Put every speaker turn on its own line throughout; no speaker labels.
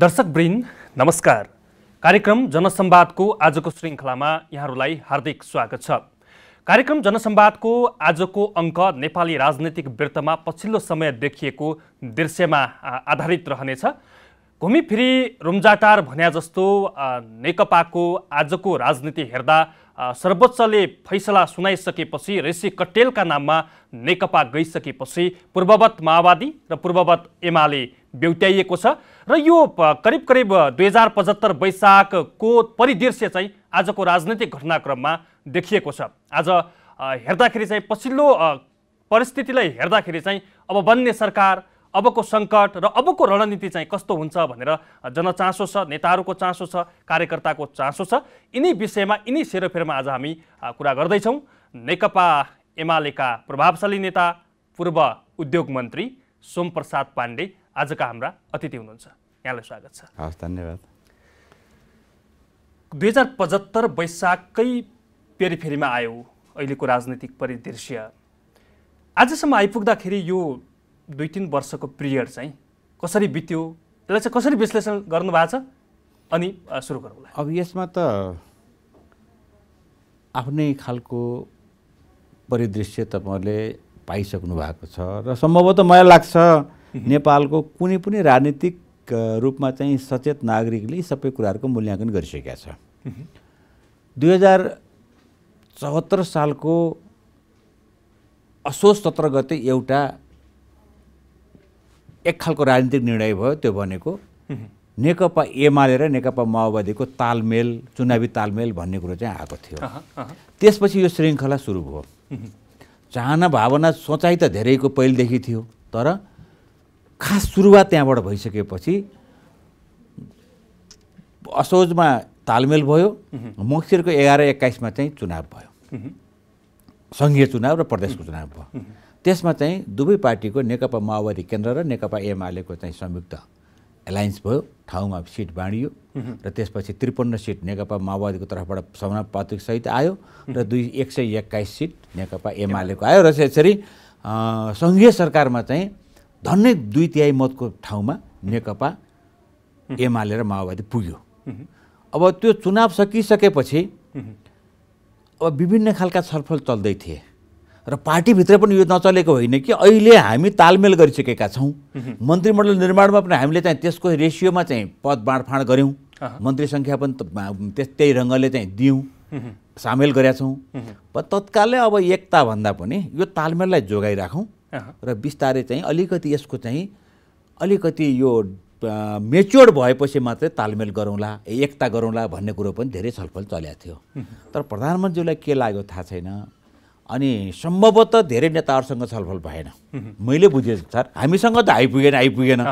दर्शक वृन्द नमस्कार कार्यक्रम जनसंवादको आजको श्रृङ्खलामा यहाँहरूलाई हार्दिक स्वागत छ कार्यक्रम जनसंवादको आजको अङ्क नेपाली राजनैतिक वृत्तमा पछिल्लो समय देखिएको दृश्यमा आधारित रहनेछ भूमि फेरि रुम्जाटार भन्या जस्तो नेकपाको आजको राजनीति हेर्दा सर्वोच्चले फैसला सुनाइसकेपछि ऋषि कटेलका नाममा नेकपा गइसकेपछि पूर्ववत माओवादी र पूर्ववत एमाले बेउट्याइएको छ र यो करिब करिब दुई हजार पचहत्तर वैशाखको परिदृश्य चाहिँ आजको राजनैतिक घटनाक्रममा देखिएको छ आज हेर्दाखेरि चाहिँ पछिल्लो परिस्थितिलाई हेर्दाखेरि चाहिँ अब बन्ने सरकार अबको सङ्कट र अबको रणनीति चाहिँ कस्तो हुन्छ भनेर जनचासो छ नेताहरूको चासो छ कार्यकर्ताको चासो छ यिनी विषयमा यिनी सेरोफेरोमा आज हामी कुरा गर्दैछौँ नेकपा एमालेका प्रभावशाली नेता पूर्व उद्योग मन्त्री सोमप्रसाद पाण्डे आजका हाम्रा अतिथि हुनुहुन्छ यहाँलाई स्वागत छ हस् धन्यवाद दुई हजार पचहत्तर वैशाखकै पेरिफेरीमा आयो अहिलेको राजनीतिक परिदृश्य आजसम्म आइपुग्दाखेरि यो दुई तिन वर्षको पिरियड चाहिँ कसरी बित्यो त्यसलाई चाहिँ कसरी विश्लेषण गर्नुभएको छ अनि सुरु गरौँला अब यसमा त
आफ्नै खालको परिदृश्य तपाईँहरूले पाइसक्नु भएको छ र सम्भवतः मलाई लाग्छ नेपालको कुनै पनि राजनीतिक रूपमा चाहिँ सचेत नागरिकले सबै कुराहरूको मूल्याङ्कन गरिसकेका छ दुई हजार चौहत्तर सालको असोज सत्र गते एउटा एक खालको राजनीतिक निर्णय भयो त्यो भनेको नेकपा एमाले र नेकपा माओवादीको तालमेल चुनावी तालमेल भन्ने कुरो चाहिँ आएको थियो त्यसपछि यो श्रृङ्खला सुरु भयो चाहना भावना सोचाइ त धेरैको पहिलेदेखि थियो तर खास सुरुवात त्यहाँबाट भइसकेपछि असोजमा तालमेल भयो मक्सिरको एघार एक्काइसमा चाहिँ चुनाव भयो सङ्घीय चुनाव र प्रदेशको चुनाव भयो त्यसमा चाहिँ दुवै पार्टीको नेकपा माओवादी केन्द्र र नेकपा एमालेको चाहिँ संयुक्त एलायन्स भयो ठाउँमा सिट बाँडियो र त्यसपछि त्रिपन्न सिट नेकपा माओवादीको तर्फबाट समानुपातिक सहित आयो र दुई एक सय एक्काइस सिट नेकपा एमालेको आयो र यसरी सङ्घीय सरकारमा चाहिँ धन्नै दुई तिहाई मतको ठाउँमा नेकपा एमाले र माओवादी पुग्यो अब त्यो चुनाव सकिसकेपछि अब विभिन्न खालका छलफल चल्दै थिए र पार्टीभित्र पनि यो नचलेको होइन कि अहिले हामी तालमेल गरिसकेका छौँ मन्त्रीमण्डल निर्माणमा पनि हामीले चाहिँ त्यसको रेसियोमा चाहिँ पद बाँडफाँड गऱ्यौँ मन्त्री सङ्ख्या पनि त्यही रङ्गले चाहिँ दियौँ सामेल गरेका छौँ तत्कालै अब एकताभन्दा पनि यो तालमेललाई जोगाइराखौँ र बिस्तारै चाहिँ अलिकति यसको चाहिँ अलिकति यो मेच्योर्ड भएपछि मात्रै तालमेल गरौँला एकता गरौँला भन्ने कुरो पनि धेरै छलफल चलेको थियो तर प्रधानमन्त्रीलाई के लाग्यो थाहा छैन अनि सम्भवतः धेरै नेताहरूसँग छलफल भएन मैले बुझेँ सर हामीसँग त आइपुगेन आइपुगेन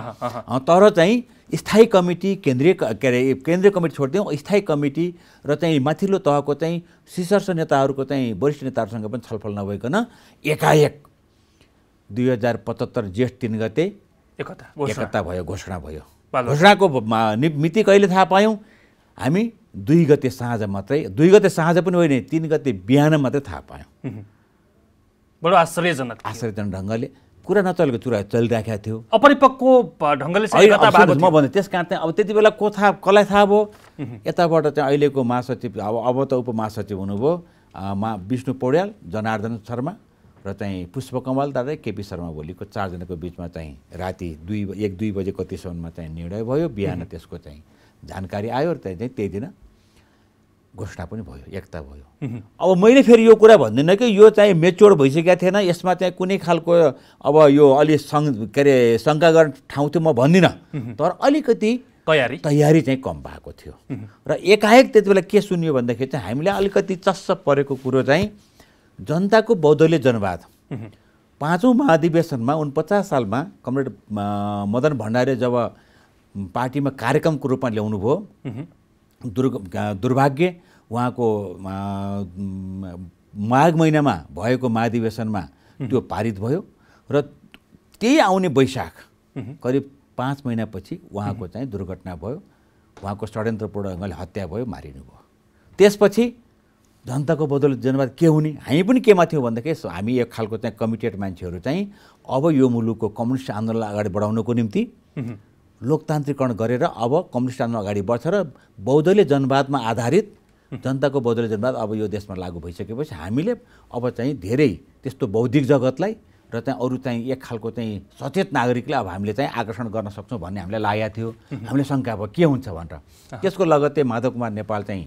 तर चाहिँ स्थायी कमिटी केन्द्रीय के अरे केन्द्रीय कमिटी छोडिदिउँ स्थायी कमिटी र चाहिँ माथिल्लो तहको चाहिँ शीर्ष नेताहरूको चाहिँ वरिष्ठ नेताहरूसँग पनि छलफल नभइकन एकाएक दुई हजार पचहत्तर जेठ तिन गते एकता एकता भयो घोषणा भयो घोषणाको मिति कहिले थाहा पायौँ हामी दुई गते साँझ मात्रै दुई गते साँझ पनि होइन तिन गते बिहान मात्रै थाहा पायौँ बडो आश्चर्यजनक आश्चर्यजनक ढङ्गले कुरा नचलेको कुरा चलिरहेको थियो
अपरिपक्व ढङ्गले म भन्दा
त्यस कारण चाहिँ अब त्यति बेला को थाहा कसलाई थाहा भयो यताबाट चाहिँ अहिलेको महासचिव अब अब त उपमहासचिव हुनुभयो मा विष्णु पौड्याल जनार्दन शर्मा र चाहिँ पुष्पकमल दादा केपी शर्मा भोलिको चारजनाको बिचमा चाहिँ राति दुई एक दुई बजे कतिसम्ममा चाहिँ निर्णय भयो बिहान त्यसको चाहिँ जानकारी आयो र त्यहाँ चाहिँ त्यही दिन घोषणा पनि भयो एकता भयो अब मैले फेरि यो कुरा भन्दिनँ कि यो चाहिँ मेच्योर भइसकेको थिएन यसमा चाहिँ कुनै खालको अब यो अलि सङ् के अरे शङ्का गर्ने ठाउँ थियो म भन्दिनँ तर अलिकति तयारी तयारी चाहिँ कम भएको थियो र एकाएक त्यति बेला के सुन्यो भन्दाखेरि चाहिँ हामीले अलिकति चस्स परेको कुरो चाहिँ जनताको बौद्धले जनवाद पाँचौँ महाधिवेशनमा उनपचास सालमा कमरेड मदन भण्डारी जब पार्टीमा कार्यक्रमको रूपमा ल्याउनु भयो दुर्ग दुर्भाग्य उहाँको माघ महिनामा भएको महाधिवेशनमा त्यो पारित भयो र त्यही आउने वैशाख करिब पाँच महिनापछि उहाँको चाहिँ दुर्घटना भयो उहाँको षड्यन्त्रपूर्ण ढङ्गले हत्या भयो मारिनुभयो त्यसपछि जनताको बदौलत जनवाद के हुने हामी पनि केमा थियौँ भन्दाखेरि हामी एक खालको चाहिँ कमिटेड मान्छेहरू चाहिँ अब यो मुलुकको कम्युनिस्ट आन्दोलनलाई अगाडि बढाउनको निम्ति लोकतान्त्रिकरण गरेर अब कम्युनिस्ट आन्दोलन अगाडि बढ्छ र बौद्धले जनवादमा आधारित जनताको बदले जनवाद अब यो देशमा लागू भइसकेपछि हामीले अब चाहिँ धेरै त्यस्तो बौद्धिक जगतलाई र चाहिँ अरू चाहिँ एक खालको चाहिँ सचेत नागरिकलाई अब हामीले चाहिँ आकर्षण गर्न सक्छौँ भन्ने हामीलाई लागेको थियो हामीले शङ्का अब के हुन्छ भनेर त्यसको लगत्तै माधव कुमार नेपाल चाहिँ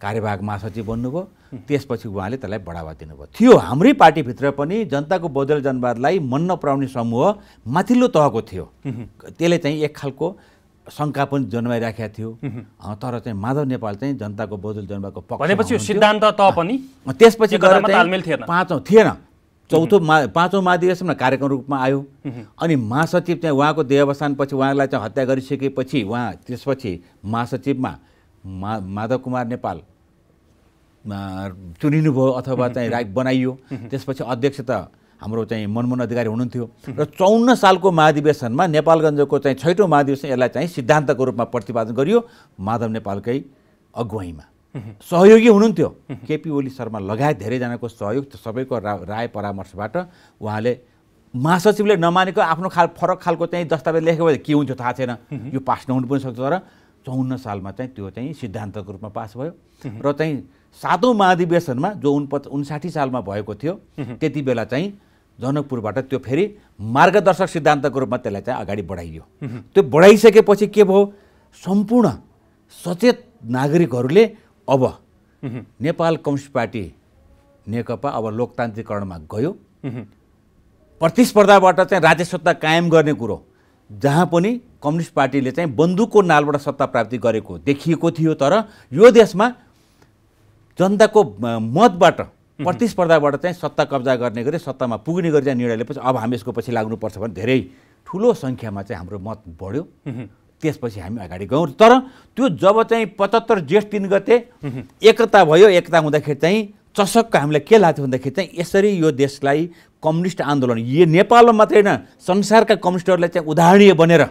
कार्यवाहक महासचिव बन्नुभयो त्यसपछि उहाँले त्यसलाई बढावा दिनुभयो थियो हाम्रै पार्टीभित्र पनि जनताको बदल जनवादलाई मन नपराउने समूह माथिल्लो तहको थियो त्यसले चाहिँ एक खालको शङ्का पनि जन्माइराखेका थियो तर चाहिँ माधव नेपाल चाहिँ जनताको बौद्धल जनताको भनेपछि सिद्धान्त त पनि त्यसपछि गएर पाँचौँ थिएन चौथो मा पाँचौँ महाधिवेशनमा कार्यक्रम रूपमा आयो अनि महासचिव चाहिँ उहाँको देहावस्थानपछि उहाँलाई चाहिँ हत्या गरिसकेपछि उहाँ त्यसपछि महासचिवमा मा माधव कुमार नेपाल चुनिनुभयो अथवा चाहिँ राई बनाइयो त्यसपछि अध्यक्ष त हाम्रो चाहिँ मनमोहन अधिकारी हुनुहुन्थ्यो र चौन्न सालको महाधिवेशनमा नेपालगञ्जको चाहिँ छैटौँ महाधिवेशन यसलाई चाहिँ सिद्धान्तको रूपमा प्रतिपादन गरियो माधव नेपालकै अगुवाईमा सहयोगी हुनुहुन्थ्यो केपी ओली शर्मा लगायत धेरैजनाको सहयोग सबैको राय परामर्शबाट उहाँले महासचिवले नमानेको आफ्नो खाल फरक खालको चाहिँ दस्तावेज लेखेको के हुन्छ थाहा छैन यो पास नहुनु पनि सक्छ तर चौन्न सालमा चाहिँ त्यो चाहिँ सिद्धान्तको रूपमा पास भयो र चाहिँ सातौँ महाधिवेशनमा जो उनपच उन्साठी सालमा भएको थियो त्यति बेला चाहिँ जनकपुरबाट त्यो फेरि मार्गदर्शक सिद्धान्तको रूपमा त्यसलाई चाहिँ अगाडि बढाइयो त्यो बढाइसकेपछि के भयो सम्पूर्ण सचेत नागरिकहरूले अब नेपाल कम्युनिस्ट पार्टी नेकपा अब लोकतान्त्रिकरणमा गयो प्रतिस्पर्धाबाट चाहिँ राज्य सत्ता कायम गर्ने कुरो जहाँ पनि कम्युनिस्ट पार्टीले चाहिँ बन्दुकको नालबाट सत्ता प्राप्ति गरेको देखिएको थियो तर यो देशमा जनताको मतबाट प्रतिस्पर्धाबाट चाहिँ सत्ता कब्जा गर्ने गरी सत्तामा पुग्ने गरी चाहिँ निर्णय लिएपछि अब हामी यसको पछि लाग्नुपर्छ भने धेरै ठुलो सङ्ख्यामा चाहिँ हाम्रो मत बढ्यो त्यसपछि हामी अगाडि गयौँ तर त्यो जब चाहिँ पचहत्तर जेठ तिन गते एकता भयो एकता हुँदाखेरि चाहिँ चसक्क हामीलाई के लाग्थ्यो भन्दाखेरि चाहिँ यसरी यो देशलाई कम्युनिस्ट आन्दोलन यो नेपालमा मात्रै होइन संसारका कम्युनिस्टहरूलाई चाहिँ उदाहरणीय बनेर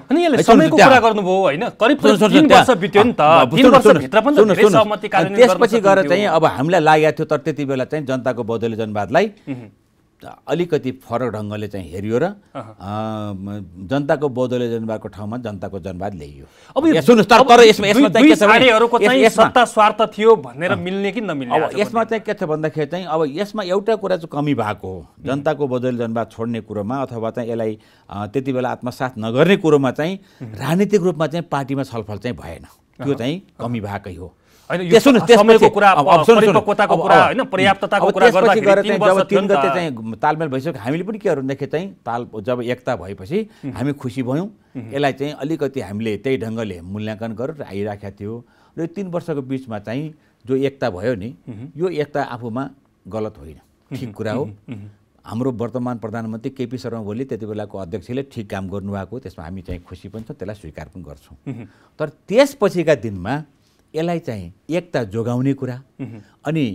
त्यसपछि गएर चाहिँ अब
हामीलाई लागेको थियो तर त्यति बेला चाहिँ जनताको बौद्धले जनवादलाई अलिकति फरक ढङ्गले चाहिँ हेरियो र जनताको बौद्धले जनवादको ठाउँमा जनताको जनवाद ल्याइयो अब सुन्नुहोस् तर सत्ता स्वार्थ थियो भनेर मिल्ने कि नमिल्ने अब यसमा चाहिँ के छ भन्दाखेरि चाहिँ अब यसमा एउटा कुरा चाहिँ कमी भएको हो जनताको बौद्धले जनवाद छोड्ने कुरोमा अथवा चाहिँ यसलाई त्यति बेला आत्मसात नगर्ने कुरोमा चाहिँ राजनीतिक रूपमा चाहिँ पार्टीमा छलफल चाहिँ भएन त्यो चाहिँ कमी भएकै हो तालमेल भइसक्यो हामीले पनि के भनेदेखि चाहिँ ताल जब एकता भएपछि हामी खुसी भयौँ यसलाई चाहिँ अलिकति हामीले त्यही ढङ्गले मूल्याङ्कन गरेर आइराखेका थियो र यो तिन वर्षको बिचमा चाहिँ जो एकता भयो नि यो एकता आफूमा गलत होइन ठिक कुरा हो हाम्रो वर्तमान प्रधानमन्त्री केपी शर्मा ओली त्यति बेलाको अध्यक्षले ठिक काम गर्नुभएको त्यसमा हामी चाहिँ खुसी पनि छौँ त्यसलाई स्वीकार पनि गर्छौँ तर त्यसपछिका दिनमा यसलाई चाहिँ एकता जोगाउने कुरा अनि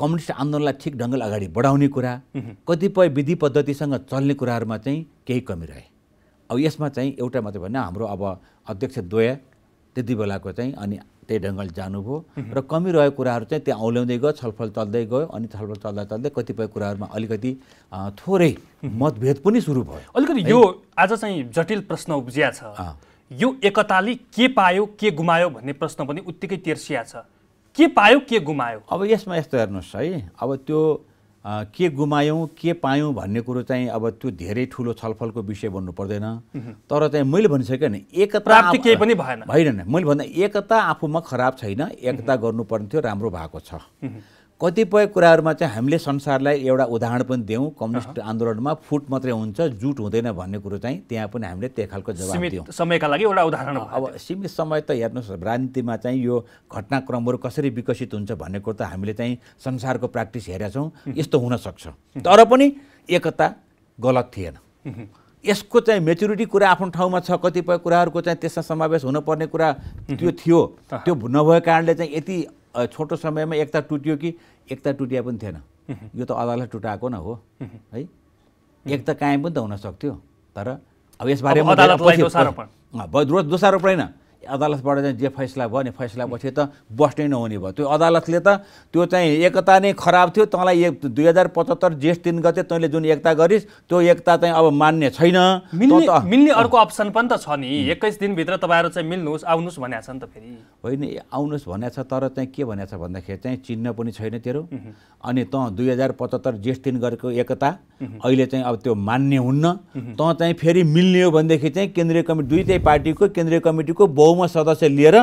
कम्युनिस्ट आन्दोलनलाई ठिक ढङ्गले अगाडि बढाउने कुरा कतिपय विधि पद्धतिसँग चल्ने कुराहरूमा चाहिँ केही कमी रहे अब यसमा चाहिँ एउटा मात्रै भने हाम्रो अब अध्यक्ष द्वय त्यति बेलाको चाहिँ अनि त्यही ढङ्गले जानुभयो र कमी रहेको कुराहरू चाहिँ त्यहाँ औल्याउँदै गयो छलफल चल्दै गयो अनि छलफल चल्दा चल्दै कतिपय कुराहरूमा अलिकति थोरै मतभेद पनि सुरु भयो अलिकति यो
आज चाहिँ जटिल प्रश्न उब्जिया छ यो एकताले के पायो के गुमायो भन्ने प्रश्न पनि उत्तिकै तेर्सिया छ के
पायो के गुमायो अब यसमा यस्तो हेर्नुहोस् है अब त्यो के गुमायौँ के पायौँ भन्ने कुरो चाहिँ अब त्यो धेरै ठुलो छलफलको विषय बन्नु पर्दैन तर चाहिँ मैले भनिसकेँ नि एकता केही पनि भएन भएन मैले भन्दा एकता आफूमा खराब छैन एकता गर्नुपर्ने थियो राम्रो भएको छ कतिपय कुराहरूमा चाहिँ हामीले संसारलाई एउटा उदाहरण पनि दियौँ कम्युनिस्ट आन्दोलनमा फुट मात्रै हुन्छ जुट हुँदैन भन्ने कुरो चाहिँ त्यहाँ पनि हामीले त्यही खालको जवाब दियौँ समयका लागि एउटा उदाहरण अब सीमित समय त हेर्नुहोस् राजनीतिमा चाहिँ यो घटनाक्रमहरू कसरी विकसित हुन्छ भन्ने कुरो त हामीले चाहिँ संसारको प्र्याक्टिस हेरेका छौँ यस्तो हुनसक्छ तर पनि एकता गलत थिएन यसको चाहिँ मेच्युरिटी कुरा आफ्नो ठाउँमा छ कतिपय कुराहरूको चाहिँ त्यसमा समावेश हुनुपर्ने कुरा त्यो थियो त्यो नभएको कारणले चाहिँ यति छोटो समयमा एकता टुट्यो कि एकता टुटिया पनि थिएन यो त अदालत टुटाएको न हो है एकता कायम पनि त हुन सक्थ्यो तर अब यसबारे दोषारोप होइन अदालतबाट चाहिँ जे फैसला भयो नि फैसलापछि त बस्ने नहुने भयो त्यो अदालतले त त्यो चाहिँ एकता नै खराब थियो तँलाई एक दुई हजार पचहत्तर जेठ तिन गते तैँले जुन एकता गरिस् त्यो एकता चाहिँ अब मान्य छैन मिल्ने अर्को अप्सन पनि त छ नि
एक्काइस दिनभित्र तपाईँहरू चाहिँ मिल्नुहोस् आउनुहोस् भनेको छ नि त फेरि
होइन आउनुहोस् भनेको छ तर चाहिँ के भनेको छ भन्दाखेरि चाहिँ चिन्ह पनि छैन तेरो अनि तँ दुई हजार पचहत्तर जेठ तिन गरेको एकता अहिले चाहिँ अब त्यो मान्य हुन्न तँ चाहिँ फेरि मिल्ने हो भनेदेखि चाहिँ केन्द्रीय कमिटी दुईटै पार्टीको केन्द्रीय कमिटीको बहुमत सदस्य लिएर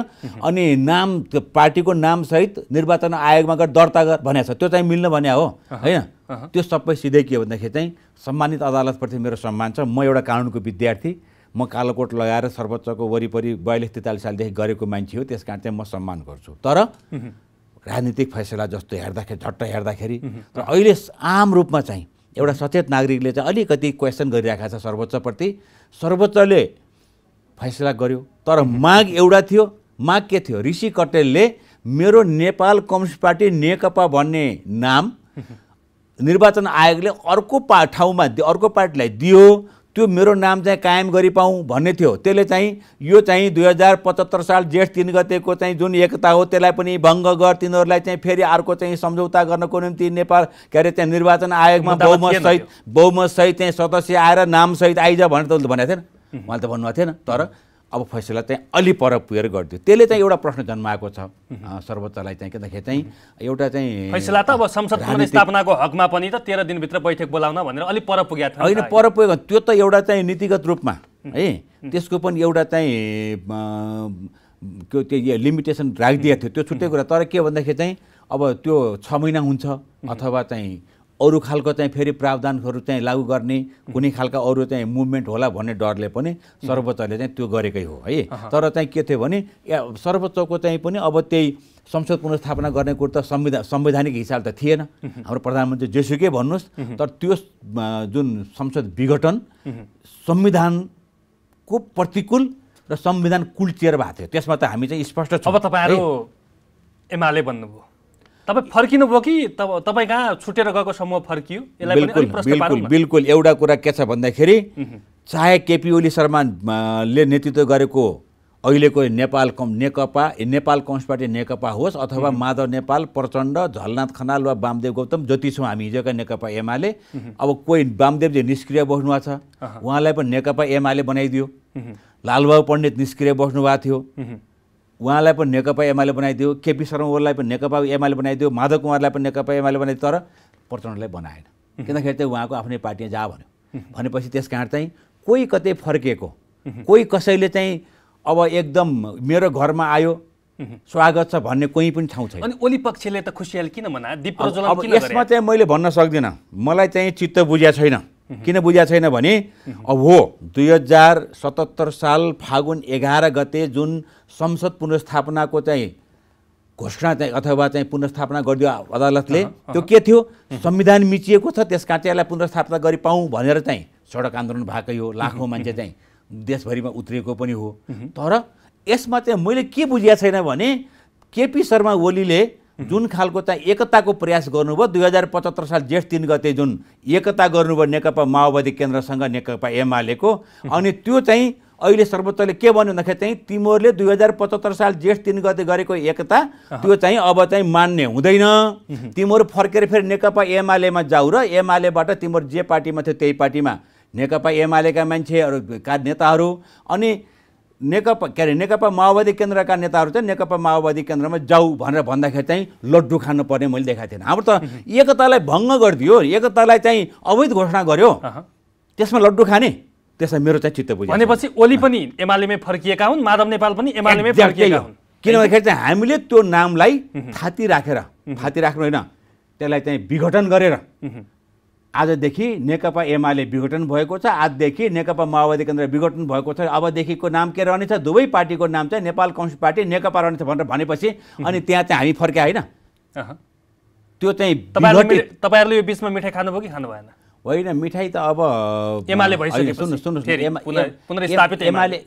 अनि नाम पार्टीको नामसहित निर्वाचन आयोगमा गएर दर्ता गर भनेको छ त्यो चाहिँ मिल्न भने हो होइन त्यो सबै सिधै के भन्दाखेरि चाहिँ सम्मानित अदालतप्रति मेरो सम्मान छ म एउटा कानुनको विद्यार्थी म कालोकोट लगाएर सर्वोच्चको वरिपरि बयालिस तेतालिस सालदेखि गरेको मान्छे हो त्यस कारण चाहिँ म सम्मान गर्छु तर राजनीतिक फैसला जस्तो हेर्दाखेरि झट्ट हेर्दाखेरि र अहिले आम रूपमा चाहिँ एउटा सचेत नागरिकले चाहिँ अलिकति क्वेसन गरिरहेको छ सर्वोच्चप्रति सर्वोच्चले फैसला गर्यो तर माग एउटा थियो माग के थियो ऋषि कटेलले मेरो नेपाल कम्युनिस्ट पार्टी नेकपा भन्ने नाम निर्वाचन आयोगले अर्को पा ठाउँमा अर्को पार्टीलाई दियो त्यो मेरो नाम चाहिँ कायम गरिपाउँ पाऊँ भन्ने थियो त्यसले चाहिँ यो चाहिँ दुई हजार पचहत्तर साल जेठ तिन गतेको चाहिँ जुन एकता हो त्यसलाई पनि भङ्ग गर तिनीहरूलाई चाहिँ फेरि अर्को चाहिँ सम्झौता गर्नको निम्ति नेपाल के अरे त्यहाँ निर्वाचन आयोगमा बहुमत सहित बहुमत सहित चाहिँ सदस्य आएर नामसहित आइज भनेर त उसले भनेको थिएन उहाँले त भन्नुभएको थिएन तर अब फैसला चाहिँ अलि पर पुगेर गरिदियो त्यसले चाहिँ एउटा प्रश्न जन्माएको छ सर्वोच्चलाई चाहिँ भन्दाखेरि चाहिँ एउटा चाहिँ फैसला त
अब संसद
स्थापनाको हकमा पनि त तेह्र दिनभित्र बैठक बोलाउन
भनेर अलिक पर पुगेको थियो होइन पर
पुगेको त्यो त एउटा चाहिँ नीतिगत रूपमा है त्यसको पनि एउटा चाहिँ त्यो लिमिटेसन राखिदिएको थियो त्यो छुट्टै कुरा तर के भन्दाखेरि चाहिँ अब त्यो छ महिना हुन्छ अथवा चाहिँ अरू खालको चाहिँ फेरि प्रावधानहरू चाहिँ लागू गर्ने कुनै खालका अरू चाहिँ मुभमेन्ट होला भन्ने डरले पनि सर्वोच्चले चाहिँ त्यो गरेकै हो है तर चाहिँ के थियो भने सर्वोच्चको चाहिँ पनि अब त्यही संसद पुनर्स्थापना गर्ने कुरो त संविधान संवैधानिक हिसाब त थिएन हाम्रो प्रधानमन्त्री जेसुकै भन्नुहोस् तर त्यो जुन संसद विघटन संविधानको प्रतिकूल र संविधान कुल्चिएर भएको थियो त्यसमा त हामी चाहिँ स्पष्ट छ अब तपाईँहरू एमाले
भन्नुभयो तपाईँ फर्किनु भयो कि तपाईँ कहाँ छुटेर गएको समूह फर्कियो बिल्कुल बिल्कुल
बिल्कुल एउटा कुरा के छ भन्दाखेरि चाहे केपी ओली शर्माले नेतृत्व गरेको अहिलेको नेपाल कम नेकपा नेपाल कम्युनिस्ट पार्टी नेकपा होस् अथवा माधव नेपाल प्रचण्ड झलनाथ खनाल वा वामदेव गौतम जति छौँ हामी हिजोका नेकपा एमाले अब कोही वामदेवजी निष्क्रिय बस्नुभएको छ उहाँलाई पनि नेकपा एमाले बनाइदियो लालबाबु पण्डित निष्क्रिय बस्नुभएको थियो उहाँलाई पनि नेकपा एमाले बनाइदियो केपी शर्मा ओलीलाई पनि नेकपा एमाले बनाइदियो माधव कुमारलाई पनि नेकपा एमाले बनाइदियो तर प्रचण्डलाई बनाएन किनखेरि चाहिँ उहाँको आफ्नै पार्टी जा भन्यो भनेपछि त्यस कारण चाहिँ कोही कतै फर्किएको कोही कसैले चाहिँ अब एकदम मेरो घरमा आयो स्वागत छ भन्ने कोही पनि ठाउँ छैन अनि
ओली पक्षले त खुसियाली किन मनायो यसमा
चाहिँ मैले भन्न सक्दिनँ मलाई चाहिँ चित्त बुझ्या छैन किन बुझाएको छैन भने अब हो दुई हजार सतहत्तर साल फागुन एघार गते जुन संसद पुनर्स्थापनाको चाहिँ घोषणा चाहिँ अथवा चाहिँ पुनर्स्थापना गरिदियो अदालतले त्यो के थियो संविधान मिचिएको छ त्यस कारण चाहिँ यसलाई पुनर्स्थापना गरि भनेर चाहिँ सडक आन्दोलन भएकै हो लाखौँ मान्छे चाहिँ देशभरिमा उत्रिएको पनि हो तर यसमा चाहिँ मैले के बुझिएको छैन भने केपी शर्मा ओलीले जुन खालको चाहिँ एकताको प्रयास गर्नुभयो दुई हजार पचहत्तर साल जेठ तिन गते जुन एकता गर्नुभयो नेकपा माओवादी केन्द्रसँग नेकपा एमालेको अनि त्यो चाहिँ अहिले सर्वोच्चले के भन्यो भन्दाखेरि चाहिँ तिमीहरूले दुई हजार पचहत्तर साल जेठ तिन गते गरेको एकता त्यो चाहिँ अब चाहिँ मान्ने हुँदैन तिमीहरू फर्केर फेरि नेकपा एमालेमा जाऊ र एमालेबाट तिमीहरू जे पार्टीमा थियो त्यही पार्टीमा नेकपा एमालेका मान्छेहरू का नेताहरू अनि नेकपा के अरे नेकपा माओवादी केन्द्रका नेताहरू चाहिँ नेकपा माओवादी केन्द्रमा जाऊ भनेर भन्दाखेरि चाहिँ लड्डु खानुपर्ने मैले देखाएको थिएन हाम्रो त एकतालाई भङ्ग गरिदियो एकतालाई चाहिँ अवैध घोषणा गर्यो त्यसमा लड्डु खाने त्यसलाई मेरो चाहिँ चित्त बुझ्यो भनेपछि ओली पनि एमालेमै
फर्किएका हुन् माधव नेपाल पनि एमालेमै फर्किएका हुन्
भन्दाखेरि चाहिँ हामीले त्यो नामलाई थाती राखेर थाती राख्नु होइन त्यसलाई चाहिँ विघटन गरेर आजदेखि नेकपा एमाले विघटन भएको छ आजदेखि नेकपा माओवादी केन्द्र विघटन भएको छ अबदेखिको नाम के रहनेछ दुवै पार्टीको नाम चाहिँ नेपाल कम्युनिस्ट पार्टी नेकपा रहनेछ भनेर भनेपछि अनि त्यहाँ चाहिँ हामी फर्क्या होइन त्यो चाहिँ तपाईँहरूले यो बिचमा मिठाई खानुभयो कि खानु भएन होइन मिठाई त अब एमाले भइसक्यो सुन्नुहोस् सुन्नुहोस् एमाले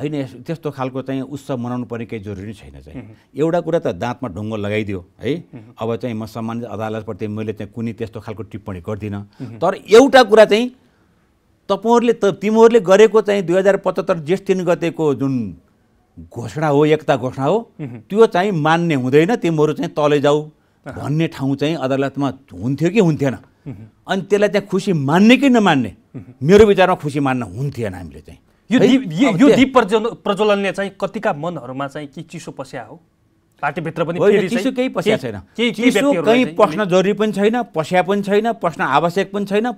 होइन त्यस्तो खालको चाहिँ उत्सव मनाउनु पर्ने केही जरुरी छैन चाहिँ एउटा कुरा त दाँतमा ढुङ्गो लगाइदियो है अब चाहिँ म सम्मानित अदालतप्रति मैले चाहिँ कुनै त्यस्तो खालको टिप्पणी गर्दिनँ तर एउटा कुरा चाहिँ तपाईँहरूले त तिमीहरूले गरेको चाहिँ दुई हजार पचहत्तर जेठ तिन गतेको जुन घोषणा हो एकता घोषणा हो त्यो चाहिँ मान्ने हुँदैन तिमीहरू चाहिँ तलै जाऊ भन्ने ठाउँ चाहिँ अदालतमा हुन्थ्यो कि हुन्थेन अनि त्यसलाई चाहिँ खुसी मान्ने कि नमान्ने मेरो विचारमा खुसी मान्न हुन्थेन हामीले चाहिँ यो दीप यो दीप
प्रज्वलनले चाहिँ कतिका मनहरूमा चाहिँ के चिसो पस्या हो पार्टीभित्र पनि चिसो केही पस्या छैन चिसो कहीँ पस्न
जरुरी पनि छैन पस्या पनि छैन पस्न आवश्यक पनि छैन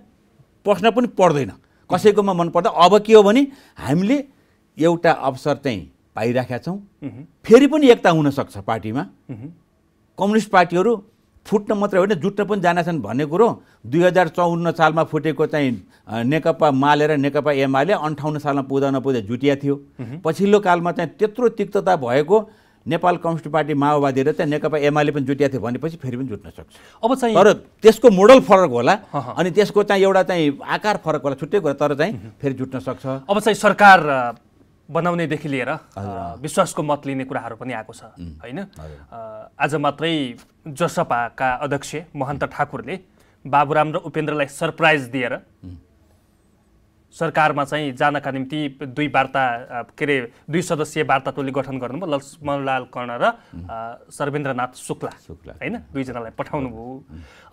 पस्न पनि पर्दैन कसैकोमा मन पर्दा अब के हो भने हामीले एउटा अवसर चाहिँ पाइराखेका छौँ फेरि पनि एकता हुनसक्छ पार्टीमा कम्युनिस्ट पार्टीहरू फुट्न मात्रै होइन जुट्न पनि जानेछन् भन्ने कुरो दुई हजार चौन्न सालमा फुटेको चाहिँ नेकपा मालेर र नेकपा एमाले अन्ठाउन्न सालमा पुग्दा नपुग्दा जुटिया थियो पछिल्लो कालमा चाहिँ त्यत्रो तिक्तता भएको नेपाल कम्युनिस्ट पार्टी माओवादी र चाहिँ नेकपा एमाले पनि जुटिया थियो भनेपछि फेरि पनि जुट्न सक्छ अब चाहिँ तर त्यसको मोडल फरक होला अनि त्यसको चाहिँ एउटा चाहिँ आकार फरक होला छुट्टै कुरा तर चाहिँ फेरि जुट्न सक्छ अब
चाहिँ सरकार बनाउनेदेखि लिएर विश्वासको मत लिने कुराहरू पनि आएको छ होइन आज मात्रै जसपाका अध्यक्ष महन्त ठाकुरले बाबुराम र उपेन्द्रलाई सरप्राइज दिएर सरकारमा चाहिँ जानका निम्ति दुई वार्ता के अरे दुई सदस्यीय वार्ता टोली गठन गर्नुभयो लक्ष्मणलाल कर्ण र सर्वेन्द्रनाथ शुक्ला शुक्ला होइन दुईजनालाई पठाउनु भयो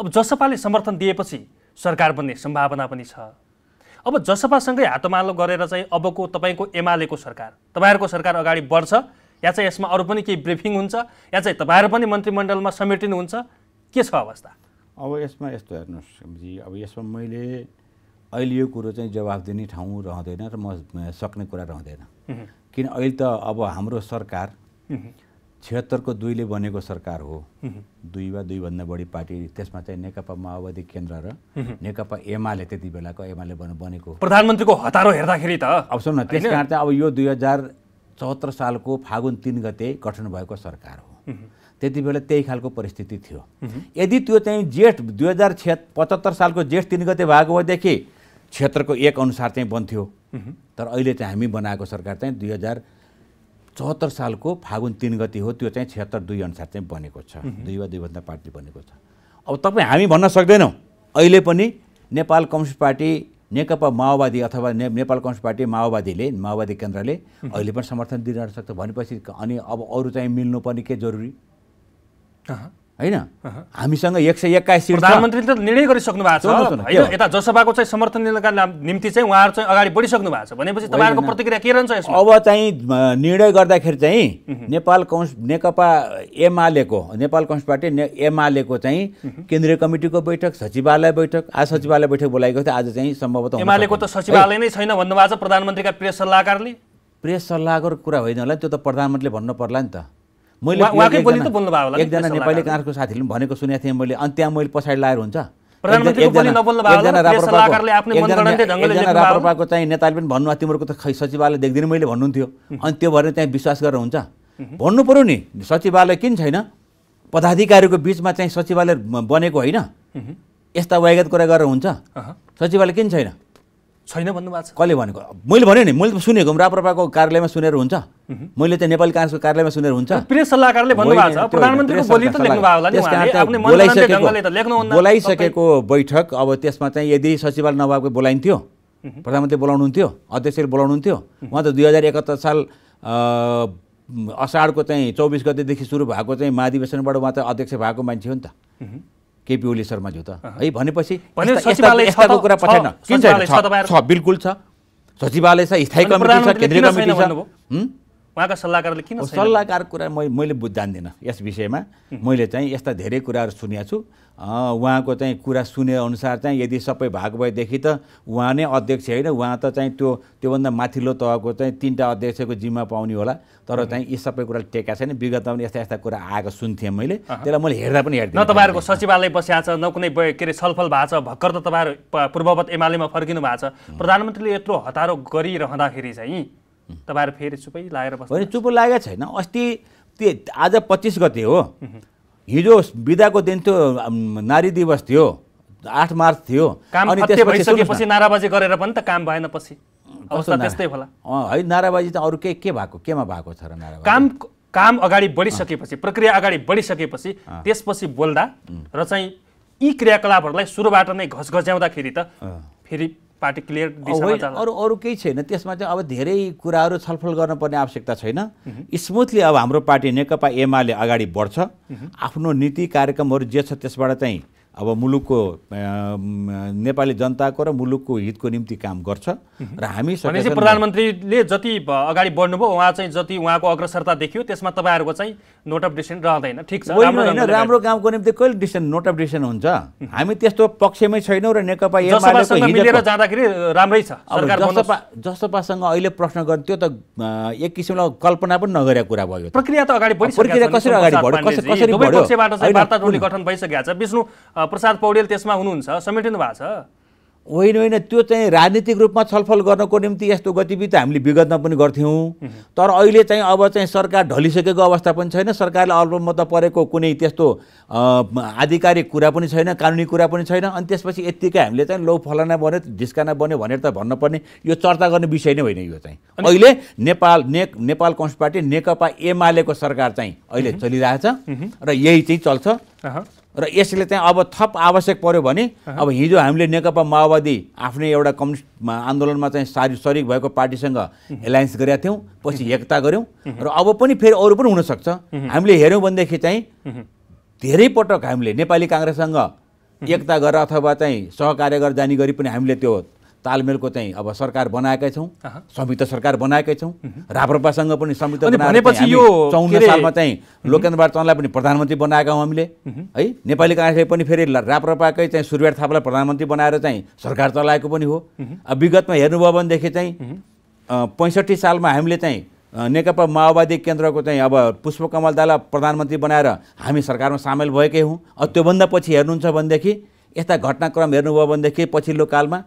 अब जसपाले समर्थन दिएपछि सरकार बन्ने सम्भावना पनि छ अब जसपासँगै हातमालो गरेर चाहिँ अबको तपाईँको एमालेको सरकार तपाईँहरूको सरकार अगाडि बढ्छ या चाहिँ यसमा अरू पनि केही ब्रिफिङ हुन्छ या चाहिँ तपाईँहरू पनि मन्त्रीमण्डलमा समेटिनुहुन्छ के छ अवस्था
अब यसमा यस्तो हेर्नुहोस् अब यसमा मैले अहिले यो कुरो चाहिँ जवाब दिने ठाउँ रहँदैन र म सक्ने कुरा रहँदैन किन अहिले त अब हाम्रो सरकार छिहत्तरको दुईले बनेको सरकार हो दुई वा दुईभन्दा बढी पार्टी त्यसमा चाहिँ नेकपा माओवादी केन्द्र र नेकपा एमाले त्यति बेलाको एमाले बनेको प्रधानमन्त्रीको हतारो हेर्दाखेरि त अब सुन त्यस कारण चाहिँ अब यो दुई हजार चौहत्तर सालको फागुन तिन गते गठन भएको सरकार हो त्यति बेला त्यही खालको परिस्थिति थियो यदि त्यो चाहिँ जेठ दुई हजार छ पचहत्तर सालको जेठ तिन गते भएको भएदेखि क्षेत्रको एक अनुसार चाहिँ बन्थ्यो तर अहिले चाहिँ हामी बनाएको सरकार चाहिँ दुई हजार चौहत्तर सालको फागुन तिन गति हो त्यो चाहिँ क्षेत्र दुई अनुसार चाहिँ बनेको छ दुई वा दुईभन्दा पार्टी बनेको छ अब तपाईँ हामी भन्न सक्दैनौँ अहिले पनि नेपाल कम्युनिस्ट पार्टी नेकपा माओवादी अथवा ने, नेपाल कम्युनिस्ट पार्टी माओवादीले माओवादी केन्द्रले अहिले पनि समर्थन दिइरहन सक्छ भनेपछि अनि अब अरू चाहिँ मिल्नुपर्ने के जरुरी होइन हामीसँग एक सय एक्काइस सिट प्रधानमन्त्रीले
त निर्णय गरिसक्नु
भएको छ होइन
यता जसपाको चाहिँ समर्थन दिनका निम्ति चाहिँ उहाँहरू चाहिँ अगाडि बढिसक्नु भएको छ भनेपछि तपाईँहरूको प्रतिक्रिया के रहन्छ
यसमा अब चाहिँ निर्णय गर्दाखेरि चाहिँ नेपाल कङ्स नेकपा एमालेको नेपाल कङ्स पार्टी ने एमालेको चाहिँ केन्द्रीय कमिटीको बैठक सचिवालय बैठक आज सचिवालय बैठक बोलाएको थियो आज चाहिँ सम्भवतः एमालेको त सचिवालय
नै छैन भन्नुभएको छ प्रधानमन्त्रीका प्रेस सल्लाहकारले
प्रेस सल्लाहकारको कुरा होइन होला त्यो त प्रधानमन्त्रीले भन्नु पर्ला नि त मैले एकजना नेपाली काङ्ग्रेसको साथीले पनि भनेको सुनेको थिएँ मैले अनि त्यहाँ मैले पछाडि लाएर हुन्छ राप्रपाको चाहिँ नेताले पनि भन्नु तिमीहरूको त खै सचिवालय देख्दिनँ मैले भन्नुहुन्थ्यो अनि त्यो भएर त्यहाँ विश्वास गरेर हुन्छ भन्नु पऱ्यो नि सचिवालय किन छैन पदाधिकारीको बिचमा चाहिँ सचिवालय बनेको होइन यस्ता वायगत कुरा गरेर हुन्छ सचिवालय किन छैन छैन भन्नुभएको छ कसले भनेको मैले भने नि मैले त सुनेको राप्रपाको कार्यालयमा सुनेर हुन्छ मैले चाहिँ नेपाली काङ्ग्रेसको कार्यालयमा सुनेर हुन्छ प्रेस सल्लाहकारले भन्नुभएको बोलाइसकेको बैठक अब त्यसमा चाहिँ यदि सचिवालय नभएको बोलाइन्थ्यो प्रधानमन्त्री बोलाउनुहुन्थ्यो अध्यक्षले बोलाउनुहुन्थ्यो उहाँ त दुई हजार एकहत्तर साल असाढको चाहिँ चौबिस गतेदेखि सुरु भएको चाहिँ महाधिवेशनबाट उहाँ त अध्यक्ष भएको मान्छे हो नि त केपी ओली शर्माज्यू त है भनेपछि यस्ताको कुरा पठाएन किन छ बिल्कुल छ सचिवालय छ स्थायी कमिटी छ केन्द्रीय कमिटी छ
उहाँका सल्लाहकारले किन सल्लाहकार
कुरा मैले बुझ जान्दिनँ यस विषयमा मैले चाहिँ यस्ता धेरै कुराहरू सुनेको छु उहाँको चाहिँ कुरा सुने अनुसार चाहिँ यदि सबै भाग भएदेखि त उहाँ नै अध्यक्ष होइन उहाँ त चाहिँ त्यो त्योभन्दा माथिल्लो तहको चाहिँ तिनवटा अध्यक्षको जिम्मा पाउने होला तर चाहिँ यी सबै कुरा टेका छैन विगतमा पनि यस्ता यस्ता कुरा आएको सुन्थेँ मैले त्यसलाई मैले हेर्दा पनि हेर्थेँ न तपाईँहरूको
सचिवालय बसिया छ न कुनै के अरे छलफल भएको छ भर्खर त तपाईँहरू पूर्ववत एमालेमा फर्किनु भएको छ प्रधानमन्त्रीले यत्रो हतारो गरिरहँदाखेरि चाहिँ तपाईँहरू फेरि चुपै
लागेर बस्नु भने चुप लागेको छैन अस्ति त्यो आज पच्चिस गते हो हिजो बिदाको दिन थियो नारी दिवस थियो आठ मार्च थियो अनि त्यसपछि
नाराबाजी गरेर पनि त काम भएन पछि अवस्था त्यस्तै होला
है नाराबाजी त अरू के के भएको केमा भएको छ र नाराबाजी
काम काम अगाडि बढिसकेपछि प्रक्रिया अगाडि बढिसकेपछि त्यसपछि बोल्दा र चाहिँ यी क्रियाकलापहरूलाई सुरुबाट नै घसघस्याउँदाखेरि त फेरि पार्टी क्लियर अरू
अरू केही छैन त्यसमा चाहिँ अब धेरै कुराहरू छलफल गर्नुपर्ने आवश्यकता छैन स्मुथली अब हाम्रो पार्टी नेकपा एमाले अगाडि बढ्छ आफ्नो नीति कार्यक्रमहरू जे छ त्यसबाट चाहिँ अब मुलुकको नेपाली जनताको र मुलुकको हितको निम्ति काम गर्छ र हामी
प्रधानमन्त्रीले जति अगाडि बढ्नुभयो उहाँ चाहिँ जति उहाँको अग्रसरता देखियो त्यसमा तपाईँहरूको चाहिँ नोट अफ डिसिसन रहँदैन ठिक छ राम्रो
कामको निम्ति कहिले डिसिसन नोट अफ डिसिसन हुन्छ हामी त्यस्तो पक्षमै छैनौँ र नेकपा जाँदाखेरि राम्रै छ जसपासँग अहिले प्रश्न गर्नु त्यो त एक किसिमको कल्पना पनि नगरेको कुरा भयो प्रक्रिया त अगाडि प्रक्रिया कसरी अगाडि वार्ता
टोली गठन भइसकेको छ विष्णु प्रसाद पौडेल त्यसमा हुनुहुन्छ समेटिनु भएको छ
होइन होइन त्यो चाहिँ राजनीतिक रूपमा छलफल गर्नको निम्ति यस्तो गतिविधि हामीले विगतमा पनि गर्थ्यौँ तर अहिले चाहिँ अब चाहिँ सरकार ढलिसकेको अवस्था पनि छैन सरकारले अल्पमत परेको कुनै त्यस्तो आधिकारिक कुरा पनि छैन कानुनी कुरा पनि छैन अनि त्यसपछि यत्तिकै हामीले चाहिँ लौ फलाना बन्यो ढिस्काना बन्यो भनेर त भन्नुपर्ने यो चर्चा गर्ने विषय नै होइन यो चाहिँ अहिले नेपाल नेक नेपाल कम्युनिस्ट पार्टी नेकपा एमालेको सरकार चाहिँ अहिले चलिरहेछ र यही चाहिँ चल्छ र यसले चाहिँ अब थप आवश्यक पर्यो भने अब हिजो हामीले नेकपा माओवादी आफ्नै एउटा कम्युनिस्ट आन्दोलनमा चाहिँ सारी सरिक भएको पार्टीसँग एलायन्स गरेका थियौँ पछि एकता गऱ्यौँ र अब पनि फेरि अरू पनि हुनसक्छ हामीले हेऱ्यौँ भनेदेखि चाहिँ धेरै पटक हामीले नेपाली काङ्ग्रेससँग एकता गरेर अथवा चाहिँ सहकार्य गरेर जाने गरी पनि हामीले त्यो तालमेलको चाहिँ अब सरकार बनाएकै छौँ संयुक्त सरकार बनाएकै छौँ राप्रपासँग पनि संयुक्त भनेपछि यो चौध सालमा चाहिँ लोकेन्द्रबहादुर चन्दलाई पनि प्रधानमन्त्री बनाएका हौँ हामीले है नेपाली काङ्ग्रेसले पनि फेरि राप्रपाकै चाहिँ सूर्य थापालाई प्रधानमन्त्री बनाएर चाहिँ सरकार चलाएको पनि हो अब विगतमा हेर्नुभयो भनेदेखि चाहिँ पैँसठी सालमा हामीले चाहिँ नेकपा माओवादी केन्द्रको चाहिँ अब पुष्पकमल दाला प्रधानमन्त्री बनाएर हामी सरकारमा सामेल भएकै हौँ अब त्योभन्दा पछि हेर्नुहुन्छ भनेदेखि यस्ता घटनाक्रम हेर्नुभयो भनेदेखि पछिल्लो कालमा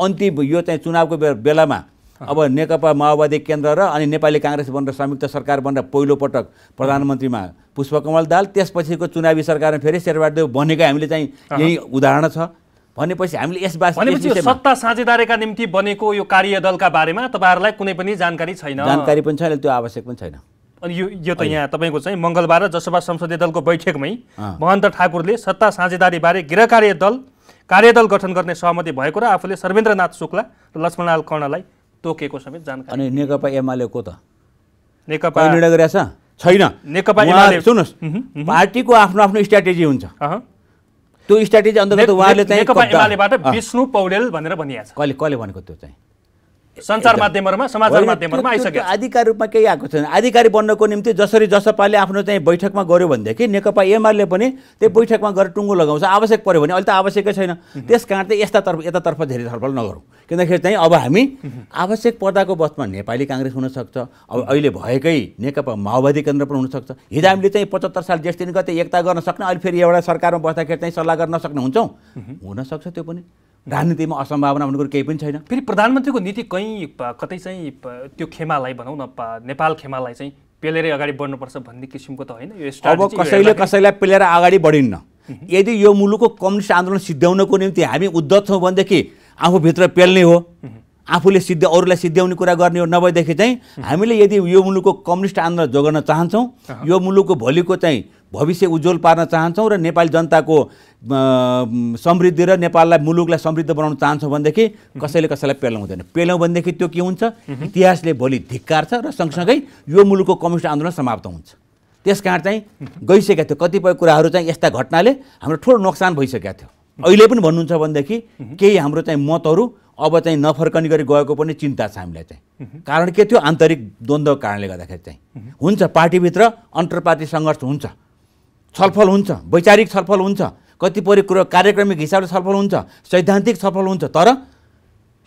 अन्तिम यो चाहिँ चुनावको बेलामा अब नेकपा माओवादी केन्द्र र अनि नेपाली काङ्ग्रेस बनेर संयुक्त सरकार बनेर पहिलोपटक प्रधानमन्त्रीमा पुष्पकमल दाल त्यसपछिको चुनावी सरकारमा फेरि शेरबहादुर बनेकै हामीले चाहिँ यही उदाहरण छ भनेपछि हामीले यस बारे सत्ता
साझेदारीका निम्ति बनेको यो कार्यदलका बारेमा तपाईँहरूलाई कुनै पनि जानकारी छैन जानकारी
पनि छैन त्यो आवश्यक पनि छैन
अनि यो यो त यहाँ तपाईँको चाहिँ मङ्गलबार जसोबा संसदीय दलको बैठकमै महन्त ठाकुरले सत्ता साझेदारीबारे गृह कार्य दल कार्यदल गठन गर्ने सहमति भएको र आफूले सर्वेन्द्रनाथ शुक्ला र लक्ष्मणलाल कर्णलाई तोकेको समेत जानकारी
अनि नेकपा एमालेको त
नेकपा निर्णय छैन नेकपा एमाले
सुन्नुहोस् पार्टीको आफ्नो आफ्नो स्ट्राटेजी हुन्छ त्यो स्ट्राटेजी अन्तर्गत उहाँले चाहिँ विष्णु पौडेल भनेर भनिएको छ कहिले कहिले भनेको त्यो चाहिँ सञ्चार माध्यमहरूमा समाचार माध्यमहरूमा आइसक्यो आधिकार रूपमा केही आएको छैन आधिकारी बन्नको निम्ति जसरी जसपाले आफ्नो चाहिँ बैठकमा गऱ्यो भनेदेखि नेकपा एमाले पनि त्यो बैठकमा गएर टुङ्गो लगाउँछ आवश्यक पऱ्यो भने अहिले त आवश्यकै छैन त्यस कारण चाहिँ यस्तातर्फ यतातर्फ धेरै छलफल नगरौँ किनखेरि चाहिँ अब हामी आवश्यक पर्दाको बसमा नेपाली काङ्ग्रेस हुनसक्छ अब अहिले भएकै नेकपा माओवादी केन्द्र पनि हुनसक्छ हिजो हामीले चाहिँ पचहत्तर साल जेठ दिन गते एकता गर्न सक्ने अहिले फेरि एउटा सरकारमा बस्दाखेरि चाहिँ सल्लाह गर्न सक्ने हुन्छौँ हुनसक्छ त्यो पनि राजनीतिमा असम्भावना भन्ने कुरो केही पनि छैन फेरि प्रधानमन्त्रीको नीति कहीँ कतै चाहिँ त्यो खेमालाई भनौँ न नेपाल
खेमालाई चाहिँ पेलेरै अगाडि बढ्नुपर्छ भन्ने किसिमको त होइन अब कसैले
कसैलाई पेलेर अगाडि बढिन्न यदि यो मुलुकको कम्युनिस्ट आन्दोलन सिद्ध्याउनको निम्ति हामी उद्धत छौँ भनेदेखि आफूभित्र पेल्ने हो आफूले सिद्ध अरूलाई सिद्ध्याउने कुरा गर्ने हो नभएदेखि चाहिँ हामीले यदि यो मुलुकको कम्युनिस्ट आन्दोलन जोगाउन चाहन्छौँ यो मुलुकको भोलिको चाहिँ भविष्य उज्जवल पार्न चाहन्छौँ र नेपाली जनताको समृद्धि र नेपाललाई मुलुकलाई समृद्ध बनाउन चाहन्छौँ भनेदेखि कसैले कसैलाई पेलाउँदैन हुँदैन पेलाउँ भनेदेखि त्यो के हुन्छ इतिहासले भोलि धिक्कार र सँगसँगै यो मुलुकको कम्युनिस्ट आन्दोलन समाप्त हुन्छ त्यस कारण चाहिँ गइसकेका थियो कतिपय कुराहरू चाहिँ यस्ता घटनाले हाम्रो ठुलो नोक्सान भइसकेका थियो अहिले पनि भन्नुहुन्छ भनेदेखि केही हाम्रो चाहिँ मतहरू अब चाहिँ नफर्कने गरी गएको पनि चिन्ता छ हामीलाई चाहिँ कारण के थियो आन्तरिक द्वन्द्वको कारणले गर्दाखेरि चाहिँ हुन्छ पार्टीभित्र अन्तर्पार्टी सङ्घर्ष हुन्छ छलफल हुन्छ वैचारिक छलफल हुन्छ कतिपय कुरो कार्यक्रमिक हिसाबले सफल हुन्छ सैद्धान्तिक सफल हुन्छ तर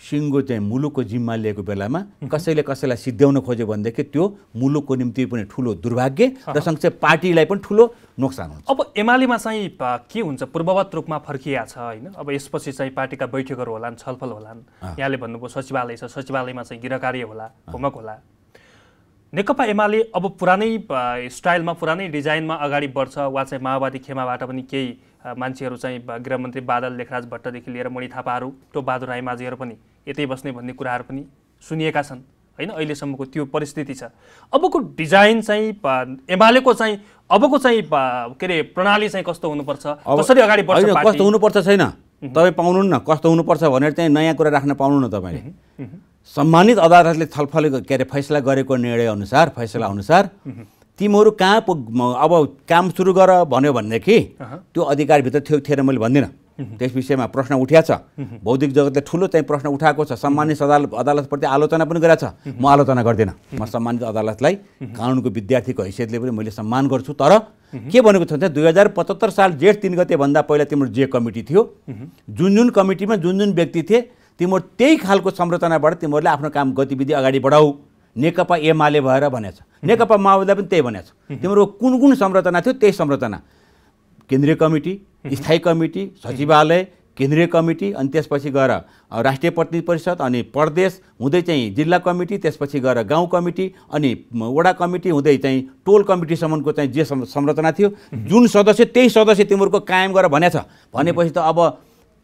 सिङ्गो चाहिँ मुलुकको जिम्मा लिएको बेलामा कसैले कसैलाई सिद्ध्याउन खोज्यो भनेदेखि त्यो मुलुकको निम्ति पनि ठुलो दुर्भाग्य र सँगसँगै पार्टीलाई पनि ठुलो नोक्सान हुन्छ
अब एमालेमा चाहिँ के हुन्छ पूर्ववत रूपमा फर्किया छ होइन अब यसपछि चाहिँ पार्टीका बैठकहरू होलान् छलफल होलान् यहाँले भन्नुभयो सचिवालय छ सचिवालयमा चाहिँ गृह कार्य होला होमक होला नेकपा एमाले अब पुरानै स्टाइलमा पुरानै डिजाइनमा अगाडि बढ्छ वा चाहिँ माओवादी खेमाबाट पनि केही मान्छेहरू चाहिँ गृहमन्त्री बादल लेखराज भट्टदेखि लिएर मणि थापाहरू त्यो बहादुर राईमाझीहरू पनि यतै बस्ने भन्ने कुराहरू पनि सुनिएका छन् होइन अहिलेसम्मको त्यो परिस्थिति छ अबको डिजाइन चाहिँ एमालेको चाहिँ अबको चाहिँ के अरे प्रणाली चाहिँ कस्तो हुनुपर्छ कसरी अगाडि बढ्छ कस्तो
हुनुपर्छ छैन तपाईँ पाउनु न कस्तो हुनुपर्छ भनेर चाहिँ नयाँ कुरा राख्न पाउनु न
तपाईँले
सम्मानित अदालतले छलफल के अरे फैसला गरेको निर्णय अनुसार फैसला अनुसार तिमीहरू कहाँ पुग अब काम सुरु गर भन्यो भनेदेखि त्यो अधिकारभित्र थियो थिएन मैले भन्दिनँ त्यस विषयमा प्रश्न उठिया छ बौद्धिक जगतले ठुलो चाहिँ प्रश्न उठाएको छ सम्मानित अदालत अदालतप्रति आलोचना पनि गरेको छ म आलोचना गर्दिनँ म सम्मानित अदालतलाई कानुनको विद्यार्थीको हैसियतले पनि मैले सम्मान गर्छु तर के भनेको छ भने दुई हजार पचहत्तर साल जेठ तिन गतेभन्दा पहिला तिम्रो जे कमिटी थियो जुन जुन कमिटीमा जुन जुन व्यक्ति थिए तिमीहरू त्यही खालको संरचनाबाट तिमीहरूले आफ्नो काम गतिविधि अगाडि बढाऊ नेकपा एमाले भएर भनेछ नेकपा माओवादीलाई पनि त्यही भनेछ तिम्रो कुन कुन संरचना थियो त्यही संरचना केन्द्रीय कमिटी स्थायी कमिटी सचिवालय केन्द्रीय कमिटी अनि त्यसपछि गएर राष्ट्रिय प्रतिनिधि परिषद अनि प्रदेश हुँदै चाहिँ जिल्ला कमिटी त्यसपछि गएर गाउँ कमिटी अनि वडा कमिटी हुँदै चाहिँ टोल कमिटीसम्मको चाहिँ जे संरचना थियो जुन सदस्य त्यही सदस्य तिमीहरूको कायम गरेर भनेछ भनेपछि त अब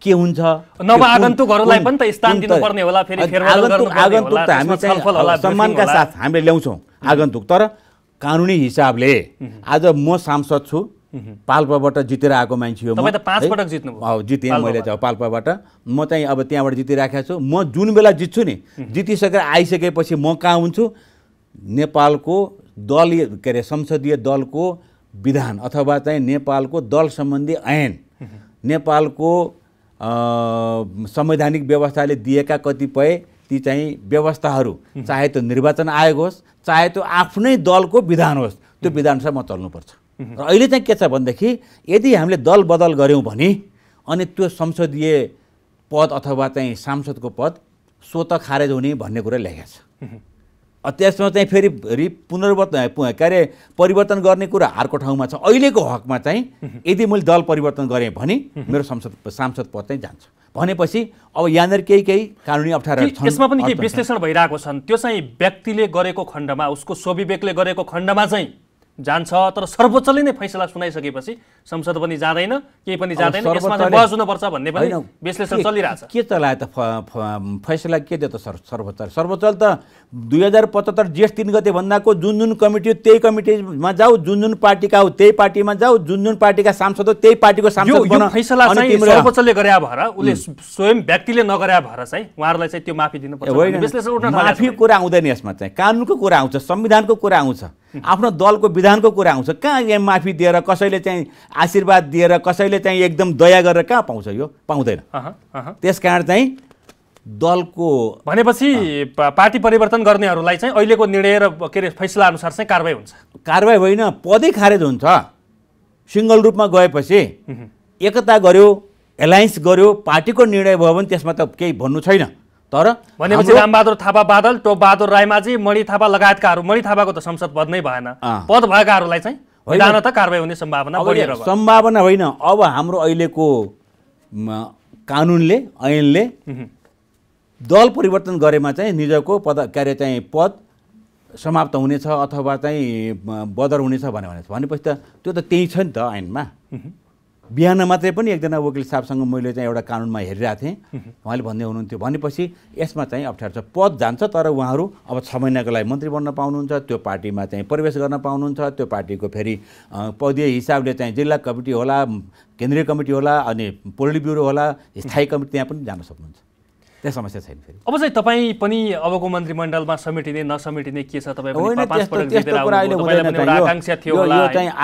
के हुन्छ पनि त स्थान दिनुपर्ने होला फेरि आगन्तुक आगन्तुक त हामी चाहिँ सम्मानका साथ हामीले ल्याउँछौँ आगन्तुक तर कानुनी हिसाबले आज म सांसद छु पाल्पाबाट जितेर आएको मान्छे हो पटक जित्नु जितेँ मैले चाहिँ पाल्पाबाट म चाहिँ अब त्यहाँबाट जितिराखेको छु म जुन बेला जित्छु नि जितिसकेर आइसकेपछि म कहाँ हुन्छु नेपालको दलीय के अरे संसदीय दलको विधान अथवा चाहिँ नेपालको दल सम्बन्धी ऐन नेपालको संवैधानिक व्यवस्थाले दिएका कतिपय ती चाहिँ व्यवस्थाहरू चाहे त्यो निर्वाचन आयोग होस् चाहे त्यो आफ्नै दलको विधान होस् त्यो विधानसँग म चल्नुपर्छ र अहिले चाहिँ के छ भनेदेखि यदि हामीले दल बदल गऱ्यौँ भने अनि त्यो संसदीय पद अथवा चाहिँ सांसदको पद स्वत खारेज हुने भन्ने कुरा लेखेको छ त्यसमा चाहिँ फेरि रि पुनर्वर्तन कार्य परिवर्तन गर्ने कुरा अर्को ठाउँमा छ अहिलेको हकमा चाहिँ यदि मैले दल परिवर्तन गरेँ भने मेरो संसद सांसद पद चाहिँ जान्छ भनेपछि अब यहाँनिर केही केही कानुनी अप्ठ्यारो यसमा पनि केही विश्लेषण
भइरहेको छन् त्यो चाहिँ व्यक्तिले गरेको खण्डमा उसको स्वविवेकले गरेको खण्डमा चाहिँ जान्छ तर सर्वोच्चले नै फैसला सुनाइसकेपछि संसद पनि जाँदैन केही पनि जाँदैन बहस हुनुपर्छ भन्ने पनि विश्लेषण चलिरहेछ
के चलायो त फैसला के दियो त सर सर्वोच्च सर्वोच्चले त दुई हजार पचहत्तर जेठ तिन गते भन्दाको जुन जुन कमिटी हो त्यही कमिटीमा जाऊ जुन जुन पार्टीका हो त्यही पार्टीमा जाऊ जुन जुन पार्टीका सांसद हो त्यही पार्टीको सांसद फैसला सर्वोच्चले
गरे भएर उसले स्वयं व्यक्तिले नगरे भएर चाहिँ उहाँहरूलाई चाहिँ त्यो माफी दिनुपर्छ माफी
कुरा आउँदैन यसमा चाहिँ कानुनको कुरा आउँछ संविधानको कुरा आउँछ आफ्नो दलको विधानको कुरा आउँछ कहाँ यहाँ माफी दिएर कसैले चाहिँ आशीर्वाद दिएर कसैले चाहिँ एकदम दया गरेर कहाँ पाउँछ यो पाउँदैन त्यस कारण चाहिँ
दलको भनेपछि पार्टी परिवर्तन गर्नेहरूलाई चाहिँ अहिलेको निर्णय र के अरे फैसला
अनुसार चाहिँ कारवाही हुन्छ कारवाही होइन पदै खारेज हुन्छ सिङ्गल रूपमा गएपछि एकता गर्यो एलायन्स गर्यो पार्टीको निर्णय भयो भने त्यसमा त केही भन्नु छैन तर भनेपछि रामबहादुर थापा बादल टोपबहादुर राईमाझी मणि थापा लगायतकाहरू मणि थापाको त
संसद पद नै भएन पद भएकाहरूलाई चाहिँ होइन त कारवाही हुने सम्भावना
सम्भावना होइन अब हाम्रो अहिलेको कानुनले ऐनले दल परिवर्तन गरेमा चाहिँ निजको पद के अरे चाहिँ पद समाप्त हुनेछ अथवा चाहिँ बदर हुनेछ भने भनेपछि त त्यो त त्यही छ नि त ऐनमा बिहान मात्रै पनि एकजना वकिल साहबसँग मैले चाहिँ एउटा कानुनमा हेरिरहेको थिएँ उहाँले भन्दै हुनुहुन्थ्यो भनेपछि यसमा चाहिँ अप्ठ्यारो छ पद जान्छ तर उहाँहरू अब छ महिनाको लागि मन्त्री बन्न पाउनुहुन्छ त्यो पार्टीमा चाहिँ प्रवेश गर्न पाउनुहुन्छ त्यो पार्टीको फेरि पदीय हिसाबले चाहिँ जिल्ला कमिटी होला केन्द्रीय कमिटी होला अनि पोलिट ब्युरो होला स्थायी कमिटी त्यहाँ पनि जान सक्नुहुन्छ त्यहाँ समस्या छैन फेरि
अब चाहिँ तपाईँ पनि अबको मन्त्रीमण्डलमा समेटिने नसमेटिने के छ तपाईँ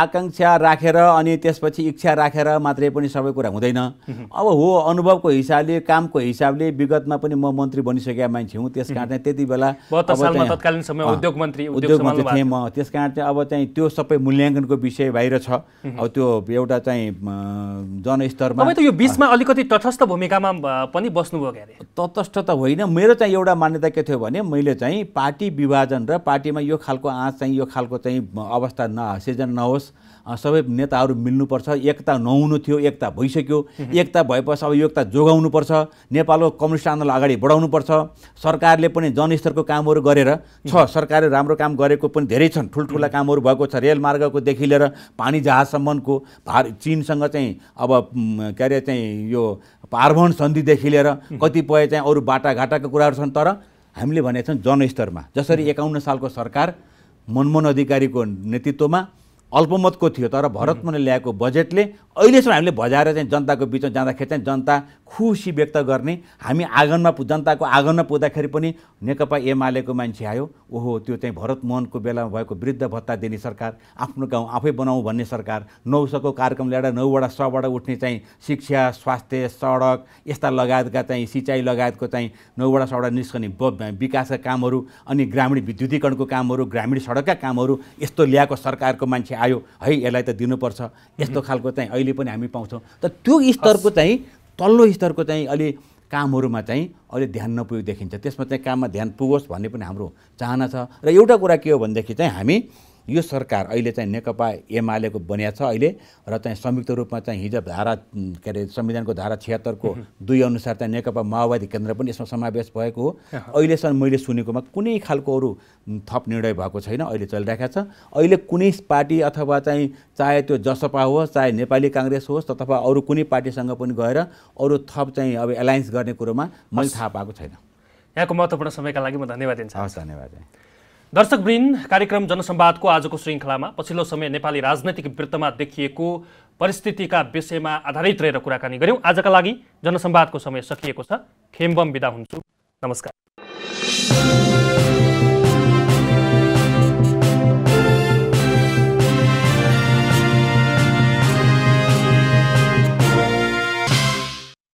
आकाङ्क्षा राखेर अनि त्यसपछि इच्छा राखेर मात्रै पनि सबै कुरा हुँदैन अब हो अनुभवको हिसाबले कामको हिसाबले विगतमा पनि म मन्त्री बनिसकेका मान्छे हुँ त्यस कारण चाहिँ त्यति बेला उद्योग
मन्त्री उद्योग मन्त्री थिएँ म
त्यस कारण चाहिँ अब चाहिँ त्यो सबै मूल्याङ्कनको विषय बाहिर छ अब त्यो एउटा चाहिँ जनस्तरमा यो बिचमा अलिकति तटस्थ भूमिकामा पनि बस्नुभयो तटस्थ त होइन मेरो चाहिँ एउटा मान्यता के थियो भने मैले चाहिँ पार्टी विभाजन र पार्टीमा यो खालको आँच चाहिँ यो खालको चाहिँ अवस्था न सिर्जना नहोस् सबै नेताहरू मिल्नुपर्छ एकता नहुनु थियो एकता भइसक्यो एकता भएपछि अब एकता जोगाउनुपर्छ नेपालको कम्युनिस्ट आन्दोलन अगाडि बढाउनुपर्छ सरकारले पनि जनस्तरको कामहरू गरेर छ सरकारले राम्रो काम गरेको पनि धेरै छन् ठुल्ठुला कामहरू भएको छ रेल मार्गकोदेखि लिएर पानी जहाजसम्मको भार चिनसँग चाहिँ अब के अरे चाहिँ यो पार्वण सन्धिदेखि लिएर कतिपय चाहिँ अरू बाटाघाटाको कुराहरू छन् तर हामीले भनेका छौँ जनस्तरमा जसरी एकाउन्न सालको सरकार मनमोहन अधिकारीको नेतृत्वमा अल्पमतको थियो तर भरत भरतमुनि ल्याएको बजेटले अहिलेसम्म हामीले बजाएर चाहिँ जनताको बिचमा जाँदाखेरि चाहिँ जनता खुसी व्यक्त गर्ने हामी आँगनमा जनताको आँगनमा पुग्दाखेरि पनि नेकपा एमालेको मान्छे आयो ओहो त्यो चाहिँ भरत मोहनको बेलामा भएको वृद्ध भत्ता दिने सरकार आफ्नो गाउँ आफै बनाऊ भन्ने सरकार नौ नौसको कार्यक्रम ल्याएर नौवटा सबाट उठ्ने चाहिँ शिक्षा स्वास्थ्य सडक यस्ता लगायतका चाहिँ सिँचाइ लगायतको चाहिँ नौवटा सबाट निस्कने विकासका कामहरू अनि ग्रामीण विद्युतीकरणको कामहरू ग्रामीण सडकका कामहरू यस्तो ल्याएको सरकारको मान्छे आयो है यसलाई त दिनुपर्छ यस्तो खालको चाहिँ अहिले पनि हामी पाउँछौँ तर त्यो स्तरको चाहिँ तल्लो स्तरको चाहिँ अलि कामहरूमा चाहिँ अलि ध्यान नपुगेको देखिन्छ त्यसमा चाहिँ काममा ध्यान पुगोस् भन्ने पनि हाम्रो चाहना छ र एउटा कुरा के हो भनेदेखि चाहिँ हामी यो सरकार अहिले चाहिँ नेकपा एमालेको बनिया छ अहिले र चाहिँ संयुक्त रूपमा चाहिँ हिजो धारा के अरे संविधानको धारा छिहत्तरको दुई अनुसार चाहिँ नेकपा माओवादी केन्द्र पनि यसमा समावेश भएको हो अहिलेसम्म मैले सुनेकोमा कुनै खालको अरू थप निर्णय भएको छैन अहिले चलिरहेको छ अहिले कुनै पार्टी अथवा चाहिँ चाहे त्यो जसपा होस् चाहे नेपाली काङ्ग्रेस होस् अथवा अरू कुनै पार्टीसँग पनि गएर अरू थप चाहिँ अब एलायन्स गर्ने कुरोमा मैले थाहा पाएको छैन
यहाँको महत्त्वपूर्ण समयका लागि म धन्यवाद दिन्छु हस् धन्यवाद
दर्शक वृन्द कार्यक्रम
जनसंवादको आजको श्रृङ्खलामा पछिल्लो समय नेपाली राजनैतिक वृत्तमा देखिएको परिस्थितिका विषयमा आधारित रहेर कुराकानी गऱ्यौँ आजका लागि जनसंवादको समय सकिएको छ खेमबम बिदा हुन्छु नमस्कार